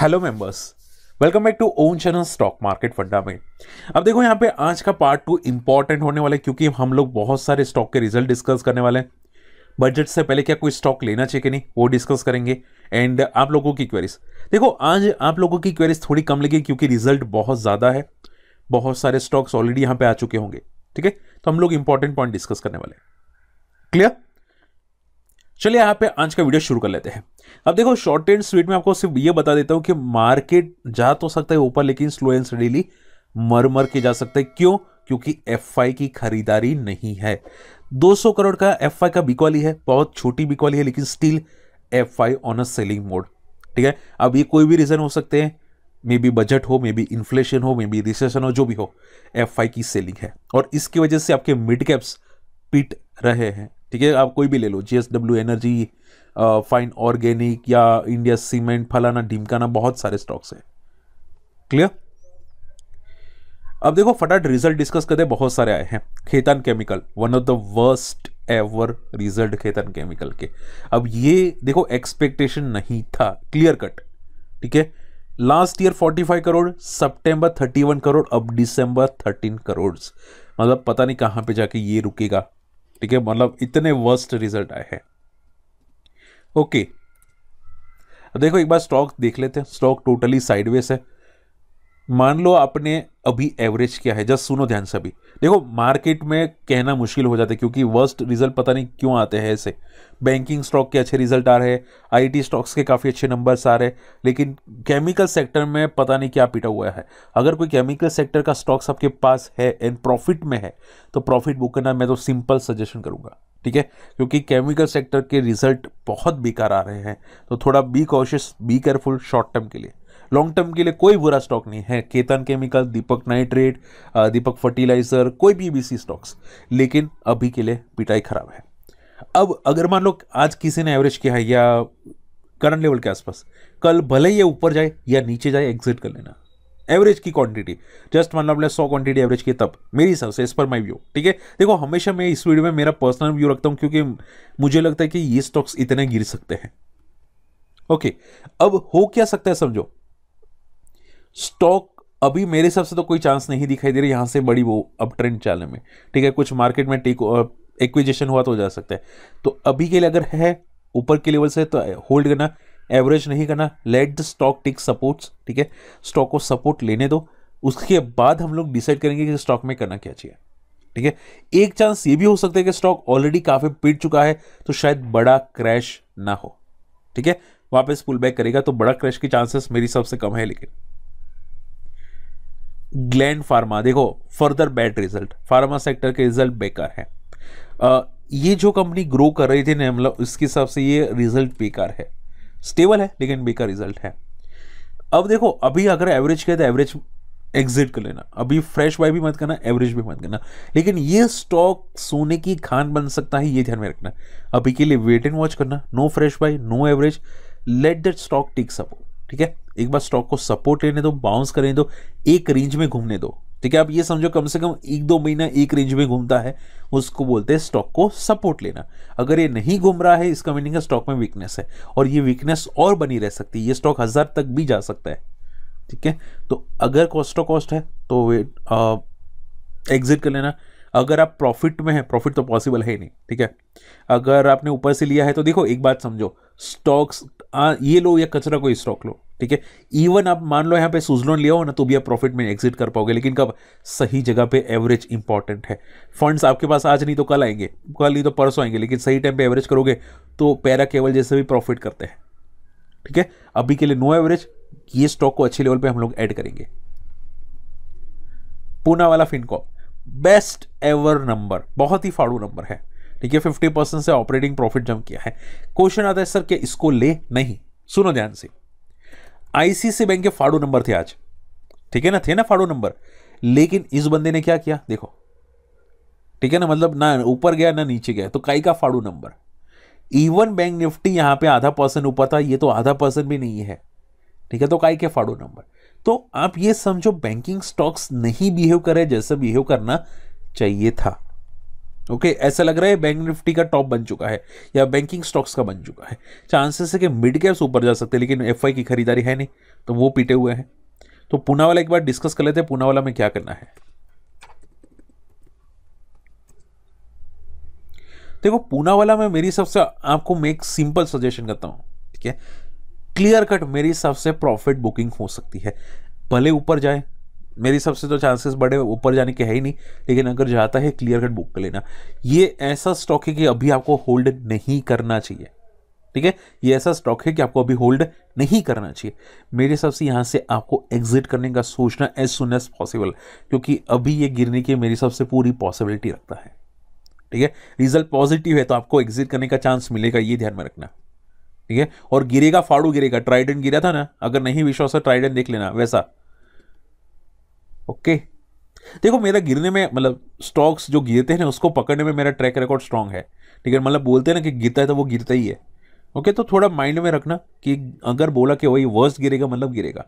hello members welcome back to own channel stock market funda में अब देखो यहाँ पे आज का पार्ट टू इंपॉर्टेंट होने वाला है क्योंकि हम लोग बहुत सारे स्टॉक के रिजल्ट डिस्कस करने वाले हैं बजट से पहले क्या कोई स्टॉक लेना चाहिए कि नहीं वो डिस्कस करेंगे एंड आप लोगों की क्वेरीज देखो आज आप लोगों की क्वेरीज थोड़ी कम लगी क्योंकि रिजल्ट बहुत ज़्यादा है बहुत सारे स्टॉक्स ऑलरेडी यहाँ पे आ चुके होंगे ठीक है तो हम लोग इंपॉर्टेंट पॉइंट डिस्कस करने वाले क्लियर चलिए यहाँ पे आज का वीडियो शुरू कर लेते हैं अब देखो शॉर्ट एंड स्वीट में आपको सिर्फ ये बता देता हूं कि मार्केट जा तो सकता है ऊपर लेकिन स्लो एंड स्टडीली मर मर के जा सकता है क्यों क्योंकि एफ की खरीदारी नहीं है 200 करोड़ का एफ का बिकवाली है बहुत छोटी बिकवाली है लेकिन still F on a selling mode ठीक है अब ये कोई भी रीज़न हो सकते हैं मे बी बजट हो मे बी इन्फ्लेशन हो मे बी रिसेशन हो जो भी हो एफ की सेलिंग है और इसकी वजह से आपके मिड कैप्स पिट रहे हैं ठीक है आप कोई भी ले लो जी एनर्जी फाइन ऑर्गेनिक या इंडिया सीमेंट फलाना ढिमकाना बहुत सारे स्टॉक्स हैं क्लियर अब देखो फटाफट रिजल्ट डिस्कस करते बहुत सारे आए हैं Khetan chemical one of the worst ever result Khetan chemical के अब ये देखो एक्सपेक्टेशन नहीं था क्लियर कट ठीक है लास्ट ईयर 45 करोड़ सितंबर 31 करोड़ अब दिसंबर 13 करोड़ मतलब पता नहीं कहां पे जाके ये रुकेगा ठीक है मतलब इतने वर्स्ट रिजल्ट आए हैं ओके देखो एक बार स्टॉक देख लेते हैं स्टॉक टोटली साइडवेज है मान लो आपने अभी एवरेज किया है जस्ट सुनो ध्यान से अभी देखो मार्केट में कहना मुश्किल हो जाता है क्योंकि वर्स्ट रिजल्ट पता नहीं क्यों आते हैं ऐसे बैंकिंग स्टॉक के अच्छे रिजल्ट आ रहे हैं आईटी स्टॉक्स के काफ़ी अच्छे नंबर्स आ रहे हैं लेकिन केमिकल सेक्टर में पता नहीं क्या पिटा हुआ है अगर कोई केमिकल सेक्टर का स्टॉक्स आपके पास है एंड प्रॉफिट में है तो प्रॉफिट बुक करना मैं तो सिंपल सजेशन करूँगा ठीक है क्योंकि केमिकल सेक्टर के रिजल्ट बहुत बेकार आ रहे हैं तो थोड़ा be cautious be careful short term के लिए लॉन्ग टर्म के लिए कोई बुरा स्टॉक नहीं है Ketan chemical Deepak nitrate Deepak fertiliser कोई भी बीसी स्टॉक्स लेकिन अभी के लिए पिटाई खराब है अब अगर मान लो आज किसी ने एवरेज किया है या करंट लेवल के आसपास कल भले ही ये ऊपर जाए या नीचे जाए एग्जिट कर लेना एवरेज की क्वांटिटी जस्ट मान लो आपने सौ क्वांटिटी एवरेज की तब मेरी हिसाब से इस पर माई व्यू ठीक है देखो हमेशा मैं इस वीडियो में मेरा पर्सनल व्यू रखता हूँ क्योंकि मुझे लगता है कि ये स्टॉक्स इतने गिर सकते हैं ओके अब हो क्या सकता है समझो स्टॉक अभी मेरे हिसाब से तो कोई चांस नहीं दिखाई दे रहा यहाँ से बड़ी वो अब ट्रेंड चालने में ठीक है कुछ मार्केट में टेक एक्विजेशन हुआ तो हो जा सकता है तो अभी के लिए अगर है ऊपर के लेवल से तो होल्ड करना एवरेज नहीं करना let the stock take supports ठीक है स्टॉक को सपोर्ट लेने दो उसके बाद हम लोग डिसाइड करेंगे कि स्टॉक में करना क्या चाहिए ठीक है एक चांस ये भी हो सकता है कि स्टॉक ऑलरेडी काफ़ी पिट चुका है तो शायद बड़ा क्रैश ना हो ठीक है वापस पुल बैक करेगा तो बड़ा क्रैश के चांसेस मेरे हिसाब से कम है लेकिन ग्लैंड फार्मा देखो further bad result pharma sector के रिजल्ट बेकार है आ, ये जो कंपनी ग्रो कर रही थी ना मतलब उसके हिसाब से ये रिजल्ट बेकार है स्टेबल है लेकिन बेकार रिजल्ट है अब देखो अभी अगर एवरेज कहे तो एवरेज एग्जिट कर लेना अभी फ्रेश बाय भी मत करना एवरेज भी मत करना लेकिन ये स्टॉक सोने की खान बन सकता है ये ध्यान में रखना अभी के लिए वेट एंड वॉच करना no fresh buy no average let that stock take support ठीक है एक बार स्टॉक को सपोर्ट लेने दो बाउंस करने दो एक रेंज में घूमने दो ठीक है आप ये समझो कम से कम एक दो महीना एक रेंज में घूमता है उसको बोलते हैं स्टॉक को सपोर्ट लेना अगर ये नहीं घूम रहा है इसका मीनिंग है स्टॉक में वीकनेस है और ये वीकनेस और बनी रह सकती है ये स्टॉक हज़ार तक भी जा सकता है ठीक है तो अगर कॉस्टो कॉस्ट है तो एग्जिट कर लेना अगर आप प्रॉफिट में है प्रॉफिट तो पॉसिबल है ही नहीं ठीक है अगर आपने ऊपर से लिया है तो देखो एक बात समझो स्टॉक्स ये लो या कचरा कोई स्टॉक लो ठीक है इवन आप मान लो यहाँ पे सुजलोन लिया हो ना तो भी आप प्रॉफिट में एग्जिट कर पाओगे लेकिन कब सही जगह पे एवरेज इंपॉर्टेंट है फंड्स आपके पास आज नहीं तो कल आएंगे कल नहीं तो परसों आएंगे लेकिन सही टाइम पे एवरेज करोगे तो पैरा केवल जैसे भी प्रॉफिट करते हैं ठीक है अभी के लिए नो एवरेज ये स्टॉक को अच्छे लेवल पे हम लोग ऐड करेंगे पूना वाला फिनकॉप बेस्ट एवर नंबर बहुत ही फाड़ू नंबर है ठीक है फिफ्टी परसेंट से ऑपरेटिंग प्रॉफिट जम किया है क्वेश्चन आता है सर क्या इसको ले नहीं सुनो ध्यान से आईसीसी बैंक के फाड़ू नंबर थे आज ठीक है ना थे ना फाड़ू नंबर लेकिन इस बंदे ने क्या किया देखो ठीक है ना मतलब ना ऊपर गया ना नीचे गया तो काई का फाड़ू नंबर इवन बैंक निफ्टी यहां पे आधा परसेंट ऊपर था ये तो आधा परसेंट भी नहीं है ठीक है तो काई के फाड़ू नंबर तो आप ये समझो बैंकिंग स्टॉक्स नहीं बिहेव करे जैसा बिहेव करना चाहिए था ओके okay, ऐसा लग रहा है बैंक निफ्टी का टॉप बन चुका है या बैंकिंग स्टॉक्स का बन चुका है चांसेस है कि मिड कैप्स ऊपर जा सकते हैं लेकिन एफ की खरीदारी है नहीं तो वो पीटे हुए हैं तो पूना वाला एक बार डिस्कस कर लेते हैं पूना वाला में क्या करना है देखो पूना वाला में मेरी सबसे आपको मैं एक सिंपल सजेशन करता हूं ठीक है क्लियर कट मेरे हिसाब से प्रॉफिट बुकिंग हो सकती है भले ऊपर जाए मेरे हिसाब से तो चांसेस बड़े ऊपर जाने के है ही नहीं लेकिन अगर जाता है क्लियर कट बुक कर लेना ये ऐसा स्टॉक है कि अभी आपको होल्ड नहीं करना चाहिए ठीक है ये ऐसा स्टॉक है कि आपको अभी होल्ड नहीं करना चाहिए मेरे हिसाब से यहाँ से आपको एग्जिट करने का सोचना एज सुन एज पॉसिबल क्योंकि अभी ये गिरने की मेरे हिसाब से पूरी पॉसिबिलिटी रखता है ठीक है रिजल्ट पॉजिटिव है तो आपको एग्जिट करने का चांस मिलेगा ये ध्यान में रखना ठीक है और गिरेगा फाड़ू गिरेगा ट्राइडेंट गिरा था ना अगर नहीं विश्वास है ट्राइडेंट देख लेना वैसा ओके देखो मेरा गिरने में मतलब स्टॉक्स जो गिरते हैं ना उसको पकड़ने में मेरा ट्रैक रिकॉर्ड स्ट्रांग है ठीक है मतलब बोलते हैं ना कि गिरता है तो वो गिरता ही है ओके तो थोड़ा माइंड में रखना कि अगर बोला कि वही वर्स्ट गिरेगा मतलब गिरेगा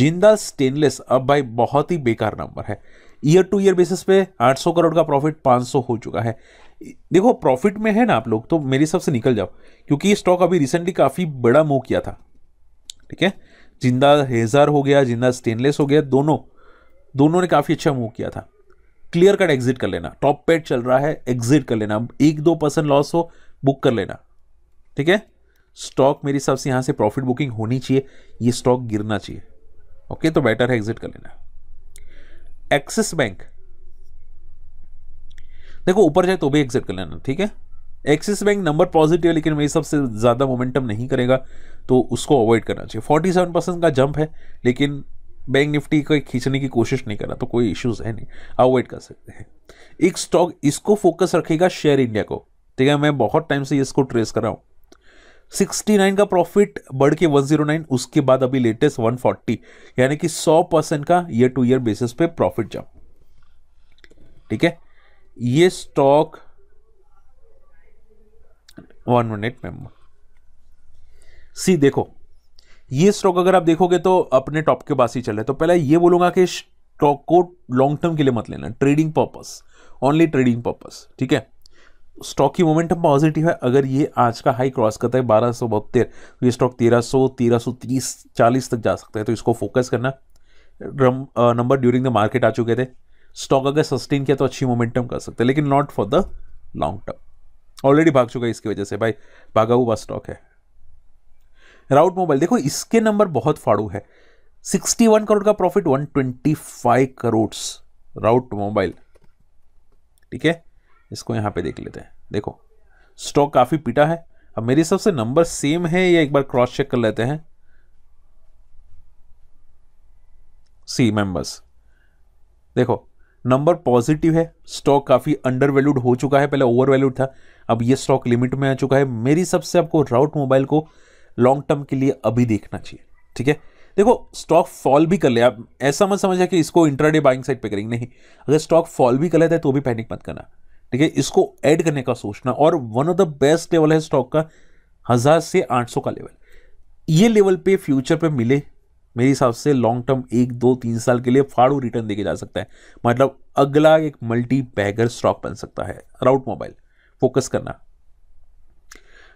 जिंदा स्टेनलेस अब भाई बहुत ही बेकार नंबर है ईयर टू ईयर बेसिस पे 800 करोड़ का प्रॉफिट 500 हो चुका है देखो प्रॉफिट में है ना आप लोग तो मेरे हिसाब से निकल जाओ क्योंकि ये स्टॉक अभी रिसेंटली काफ़ी बड़ा मूव किया था ठीक है जिंदा हेजार हो गया जिंदा स्टेनलेस हो गया दोनों दोनों ने काफ़ी अच्छा मूव किया था क्लियर कट एग्जिट कर लेना टॉप पेड चल रहा है एग्जिट कर लेना एक दो परसेंट लॉस हो बुक कर लेना ठीक है स्टॉक मेरे हिसाब से यहाँ से प्रॉफिट बुकिंग होनी चाहिए ये स्टॉक गिरना चाहिए ओके तो बेटर है एग्जिट कर लेना एक्सिस बैंक देखो ऊपर जाए तो भी एग्जिट कर लेना ठीक है एक्सिस बैंक नंबर पॉजिटिव है लेकिन वही सबसे ज़्यादा मोमेंटम नहीं करेगा तो उसको अवॉइड करना चाहिए फोर्टी सेवन परसेंट का जंप है लेकिन बैंक निफ्टी को खींचने की कोशिश नहीं कर रहा तो कोई इश्यूज है नहीं अवॉइड कर सकते हैं एक स्टॉक इसको फोकस रखेगा शेयर इंडिया को ठीक है मैं बहुत टाइम से इसको ट्रेस कर रहा हूँ नाइन का प्रॉफिट बढ़ के नाइन oh उसके बाद अभी लेटेस्ट वन फोर्टी यानी कि सौ परसेंट का ईयर टू ईयर बेसिस पे प्रॉफिट जंप ठीक है ये stock one minute member see देखो ये स्टॉक अगर आप देखोगे तो अपने टॉप के पास ही चल रहे तो पहले ये बोलूंगा कि स्टॉक को लॉन्ग टर्म के लिए मत लेना trading purpose only trading purpose ठीक है स्टॉक की मोमेंटम पॉजिटिव है अगर ये आज का हाई क्रॉस करता है बारह सौ बहत्तर तो ये स्टॉक तेरह सौ तेरह सौ तीस चालीस तक जा सकता है तो इसको फोकस करना नंबर ड्यूरिंग द मार्केट आ चुके थे स्टॉक अगर सस्टेन किया तो अच्छी मोमेंटम कर सकते हैं लेकिन not for the long term already भाग चुका है इसकी वजह से भाई भागा हुआ स्टॉक है राउट मोबाइल देखो इसके नंबर बहुत फाड़ू है 61 करोड़ का प्रॉफिट 125 करोड़ राउट मोबाइल ठीक है इसको यहां पे देख लेते हैं देखो स्टॉक काफ़ी पीटा है अब मेरे हिसाब से नंबर सेम है या एक बार क्रॉस चेक कर लेते हैं सी मेंबर्स देखो नंबर पॉजिटिव है स्टॉक काफ़ी अंडर वैल्यूड हो चुका है पहले ओवर वैल्यूड था अब ये स्टॉक लिमिट में आ चुका है मेरी सबसे आपको राउट मोबाइल को लॉन्ग टर्म के लिए अभी देखना चाहिए ठीक है देखो स्टॉक फॉल भी कर ले आप ऐसा मत समझा कि इसको इंट्राडे बाइंग साइड पे करेंगे नहीं अगर स्टॉक फॉल भी कर लेता है तो भी पैनिक मत करना ठीक है इसको ऐड करने का सोचना और one of the best level है स्टॉक का हज़ार से आठ सौ का लेवल ये लेवल पे फ्यूचर पे मिले मेरे हिसाब से लॉन्ग टर्म एक दो तीन साल के लिए फाड़ू रिटर्न देके जा सकता है मतलब अगला एक मल्टी बैगर स्टॉक बन सकता है राउट मोबाइल फोकस करना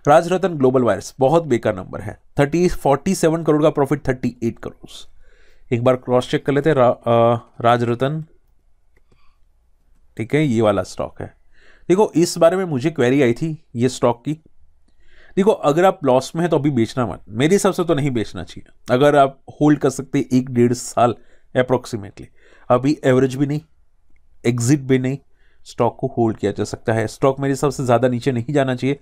राजरतन ग्लोबल वायरस बहुत बेकार नंबर है थर्टी फोर्टी सेवन करोड़ का प्रॉफिट थर्टी एट करोड़ एक बार क्रॉस चेक कर लेते रा, राजरतन ठीक है ये वाला स्टॉक है देखो इस बारे में मुझे क्वेरी आई थी ये स्टॉक की देखो अगर आप लॉस में है तो अभी बेचना मत मेरे हिसाब से तो नहीं बेचना चाहिए अगर आप होल्ड कर सकते एक डेढ़ साल अप्रोक्सीमेटली अभी एवरेज भी नहीं एग्जिट भी नहीं स्टॉक को होल्ड किया जा सकता है स्टॉक मेरे हिसाब से ज़्यादा नीचे नहीं जाना चाहिए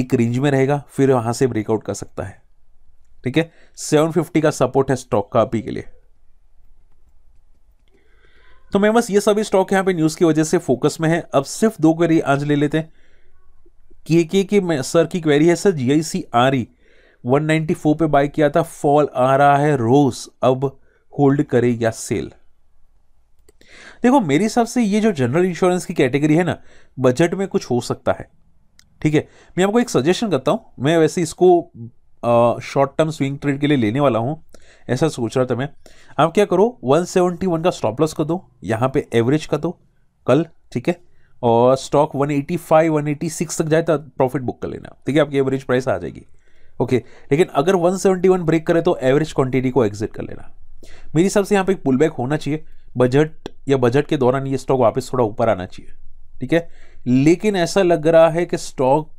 एक रेंज में रहेगा फिर वहाँ से ब्रेकआउट कर सकता है ठीक है सेवन फिफ्टी का सपोर्ट है स्टॉक का अभी के लिए तो मैं बस ये सभी स्टॉक यहाँ पे न्यूज़ की वजह से फोकस में है अब सिर्फ दो क्वेरी आज ले लेते हैं के के के सर की क्वेरी है सर जी सी आ रही वन फोर पे बाय किया था फॉल आ रहा है रोज अब होल्ड करे या सेल देखो मेरे हिसाब से ये जो जनरल इंश्योरेंस की कैटेगरी है ना बजट में कुछ हो सकता है ठीक है मैं आपको एक सजेशन करता हूँ मैं वैसे इसको शॉर्ट टर्म स्विंग ट्रेड के लिए लेने वाला हूँ ऐसा सोच रहा था मैं आप क्या करो 171 का स्टॉप लॉस कर दो यहाँ पे एवरेज कर दो कल ठीक है और स्टॉक 185 186 तक जाए तो प्रॉफिट बुक कर लेना ठीक है आपकी एवरेज प्राइस आ जाएगी ओके लेकिन अगर 171 ब्रेक करे तो एवरेज क्वांटिटी को एग्जिट कर लेना मेरे हिसाब से यहाँ पे एक पुल बैक होना चाहिए बजट या बजट के दौरान ये स्टॉक वापस थोड़ा ऊपर आना चाहिए ठीक है लेकिन ऐसा लग रहा है कि स्टॉक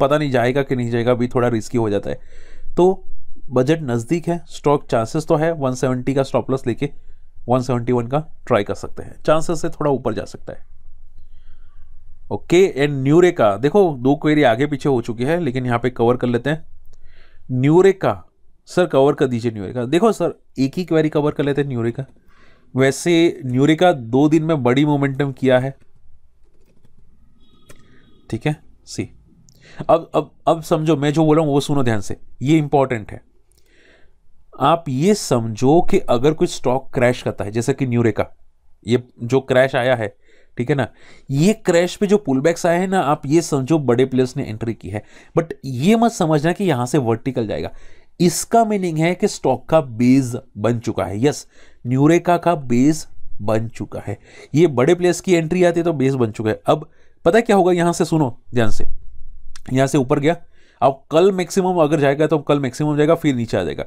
पता नहीं जाएगा कि नहीं जाएगा अभी थोड़ा रिस्की हो जाता है तो बजट नज़दीक है स्टॉक चांसेस तो है 170 का स्टॉप लॉस लेके 171 का ट्राई कर सकते हैं चांसेस से थोड़ा ऊपर जा सकता है ओके एंड न्यूरे का देखो दो क्वेरी आगे पीछे हो चुकी है लेकिन यहाँ पे कवर कर लेते हैं न्यूरे का सर कवर कर दीजिए न्यूरे का देखो सर एक ही क्वेरी कवर कर लेते हैं न्यूरे का वैसे न्यूरे का दो दिन में बड़ी मोमेंटम किया है ठीक है सी अब अब अब समझो मैं जो बोला हूं हूँ वो सुनो ध्यान से ये इंपॉर्टेंट है आप ये समझो कि अगर कोई स्टॉक क्रैश करता है जैसे कि न्यूरेका ये जो क्रैश आया है ठीक है ना ये क्रैश पे जो पुलबैक्स आए हैं ना आप ये समझो बड़े प्लेयर्स ने एंट्री की है बट ये मत समझना कि यहां से वर्टिकल जाएगा इसका मीनिंग है कि स्टॉक का बेस बन चुका है यस न्यूरेका का बेस बन चुका है ये बड़े प्लेयर्स की एंट्री आती है तो बेस बन चुका है अब पता क्या होगा यहां से सुनो ध्यान से यहां से ऊपर गया अब कल मैक्सिमम अगर जाएगा तो कल मैक्सिमम जाएगा फिर नीचे आ जाएगा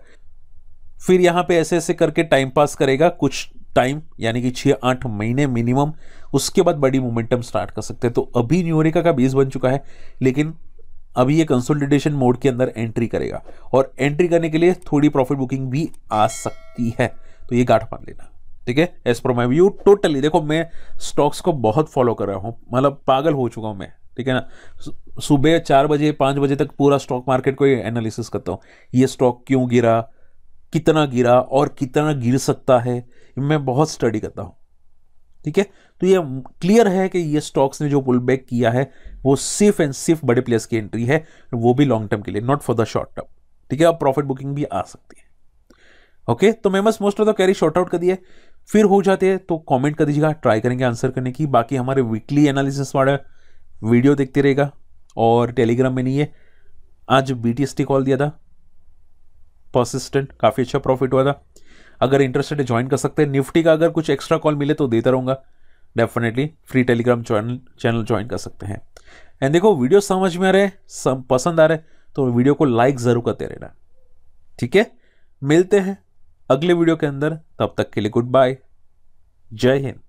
फिर यहाँ पे ऐसे ऐसे करके टाइम पास करेगा कुछ टाइम यानी कि छः आठ महीने मिनिमम उसके बाद बड़ी मोमेंटम स्टार्ट कर सकते हैं तो अभी न्यूरिका का बेस बन चुका है लेकिन अभी ये कंसोलिडेशन मोड के अंदर एंट्री करेगा और एंट्री करने के लिए थोड़ी प्रॉफिट बुकिंग भी आ सकती है तो ये गाठ मान लेना ठीक है as per my view totally देखो मैं स्टॉक्स को बहुत फॉलो कर रहा हूँ मतलब पागल हो चुका हूँ मैं ठीक है ना सुबह चार बजे पाँच बजे तक पूरा स्टॉक मार्केट को एनालिसिस करता हूँ ये स्टॉक क्यों गिरा कितना गिरा और कितना गिर सकता है मैं बहुत स्टडी करता हूँ ठीक है तो ये क्लियर है कि ये स्टॉक्स ने जो पुल बैक किया है वो सिर्फ एंड सिर्फ बड़े प्लेयर्स की एंट्री है वो भी लॉन्ग टर्म के लिए not for the short term ठीक है अब प्रॉफिट बुकिंग भी आ सकती है ओके तो तो मेमस most of the carry short out कर दिए फिर हो जाते हैं तो कमेंट कर दीजिएगा ट्राई करेंगे आंसर करने की बाकी हमारे वीकली एनालिसिस वाला वीडियो देखते रहेगा और टेलीग्राम में नहीं है आज बी कॉल दिया था परसिस्टेंट काफ़ी अच्छा प्रॉफिट हुआ था अगर इंटरेस्टेड है ज्वाइन कर सकते हैं निफ्टी का अगर कुछ एक्स्ट्रा कॉल मिले तो देता रहूँगा definitely free Telegram channel channel join कर सकते हैं एंड देखो वीडियो समझ में आ रहे सम पसंद आ रहे तो वीडियो को लाइक ज़रूर करते रहना ठीक है मिलते हैं अगले वीडियो के अंदर तब तक के लिए गुड बाय जय हिंद